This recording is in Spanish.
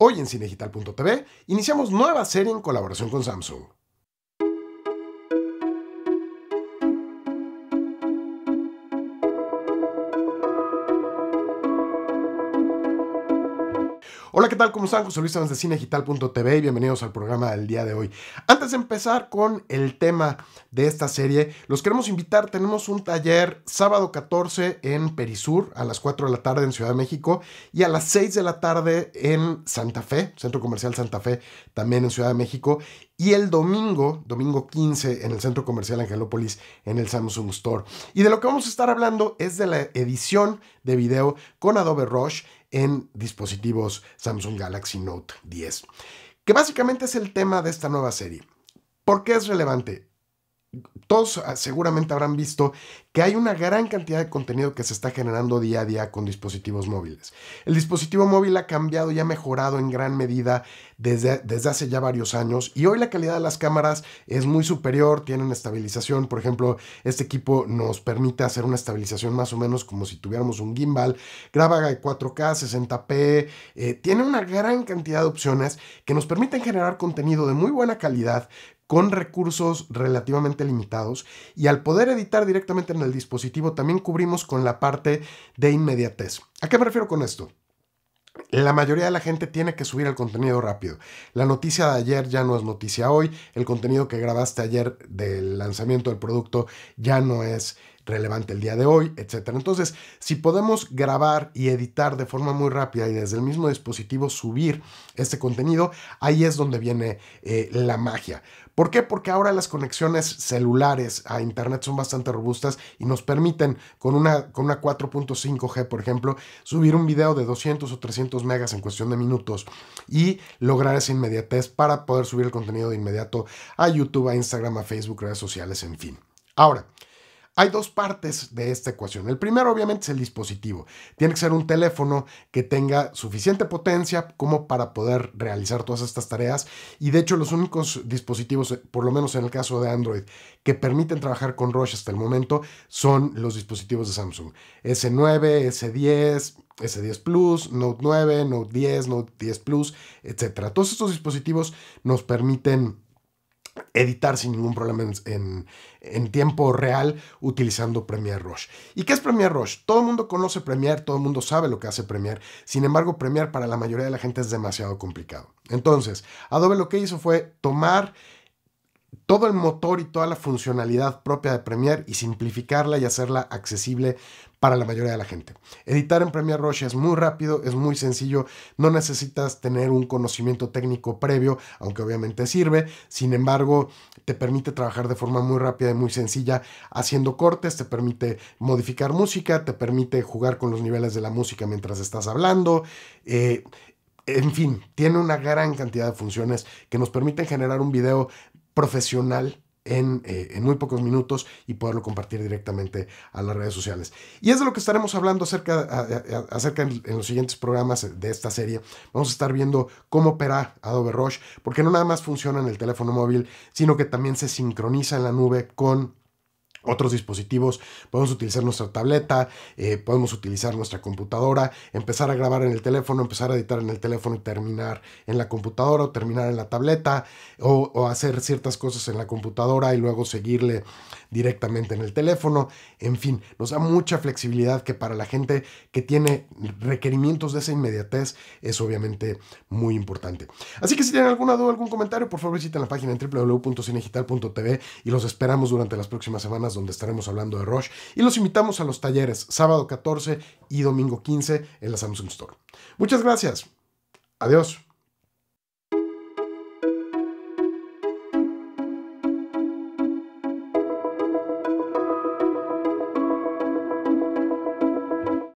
Hoy en cinegital.tv iniciamos nueva serie en colaboración con Samsung. Hola, ¿qué tal? ¿Cómo están? José Luis Sanz de Cinegital.tv y bienvenidos al programa del día de hoy. Antes de empezar con el tema de esta serie, los queremos invitar. Tenemos un taller sábado 14 en Perisur a las 4 de la tarde en Ciudad de México y a las 6 de la tarde en Santa Fe, Centro Comercial Santa Fe, también en Ciudad de México y el domingo, domingo 15, en el Centro Comercial Angelópolis, en el Samsung Store. Y de lo que vamos a estar hablando es de la edición de video con Adobe Rush en dispositivos Samsung Galaxy Note 10, que básicamente es el tema de esta nueva serie. ¿Por qué es relevante? todos ah, seguramente habrán visto que hay una gran cantidad de contenido que se está generando día a día con dispositivos móviles. El dispositivo móvil ha cambiado y ha mejorado en gran medida desde, desde hace ya varios años y hoy la calidad de las cámaras es muy superior, tienen estabilización, por ejemplo, este equipo nos permite hacer una estabilización más o menos como si tuviéramos un gimbal, graba 4K, 60p, eh, tiene una gran cantidad de opciones que nos permiten generar contenido de muy buena calidad con recursos relativamente limitados y al poder editar directamente en el dispositivo también cubrimos con la parte de inmediatez. ¿A qué me refiero con esto? La mayoría de la gente tiene que subir el contenido rápido. La noticia de ayer ya no es noticia hoy, el contenido que grabaste ayer del lanzamiento del producto ya no es relevante el día de hoy, etcétera Entonces, si podemos grabar y editar de forma muy rápida y desde el mismo dispositivo subir este contenido, ahí es donde viene eh, la magia. ¿Por qué? Porque ahora las conexiones celulares a Internet son bastante robustas y nos permiten con una, con una 4.5G, por ejemplo, subir un video de 200 o 300 megas en cuestión de minutos y lograr esa inmediatez para poder subir el contenido de inmediato a YouTube, a Instagram, a Facebook, redes sociales, en fin. Ahora, hay dos partes de esta ecuación. El primero obviamente es el dispositivo. Tiene que ser un teléfono que tenga suficiente potencia como para poder realizar todas estas tareas. Y de hecho los únicos dispositivos, por lo menos en el caso de Android, que permiten trabajar con Roche hasta el momento son los dispositivos de Samsung. S9, S10, S10 Plus, Note 9, Note 10, Note 10 Plus, etc. Todos estos dispositivos nos permiten editar sin ningún problema en, tiempo real utilizando Premiere Rush. ¿Y qué es Premiere Rush? Todo el mundo conoce Premiere, todo el mundo sabe lo que hace Premiere, sin embargo Premiere para la mayoría de la gente es demasiado complicado. Entonces, Adobe lo que hizo fue tomar todo el motor y toda la funcionalidad propia de Premiere y simplificarla y hacerla accesible para la mayoría de la gente. Editar en Premiere Rush es muy rápido, es muy sencillo, no necesitas tener un conocimiento técnico previo, aunque obviamente sirve, sin embargo te permite trabajar de forma muy rápida y muy sencilla haciendo cortes, te permite modificar música, te permite jugar con los niveles de la música mientras estás hablando. Eh, en fin, tiene una gran cantidad de funciones que nos permiten generar un video profesional eh, en, muy pocos minutos y poderlo compartir directamente a las redes sociales. Y es de lo que estaremos hablando acerca, acerca en, los siguientes programas de esta serie. Vamos a estar viendo cómo opera Adobe Rush, porque no nada más funciona en el teléfono móvil, sino que también se sincroniza en la nube con otros dispositivos, podemos utilizar nuestra tableta, eh, podemos utilizar nuestra computadora, empezar a grabar en el teléfono, empezar a editar en el teléfono y terminar en la computadora o terminar en la tableta o, o hacer ciertas cosas en la computadora y luego seguirle directamente en el teléfono. En fin, nos da mucha flexibilidad que para la gente que tiene requerimientos de esa inmediatez es obviamente muy importante. Así que si tienen alguna duda, algún comentario, por favor visiten la página en www.cinegital.tv y los esperamos durante las próximas semanas donde estaremos hablando de Roche, y los invitamos a los talleres sábado 14 y domingo 15 en la Samsung Store. Muchas gracias. Adiós.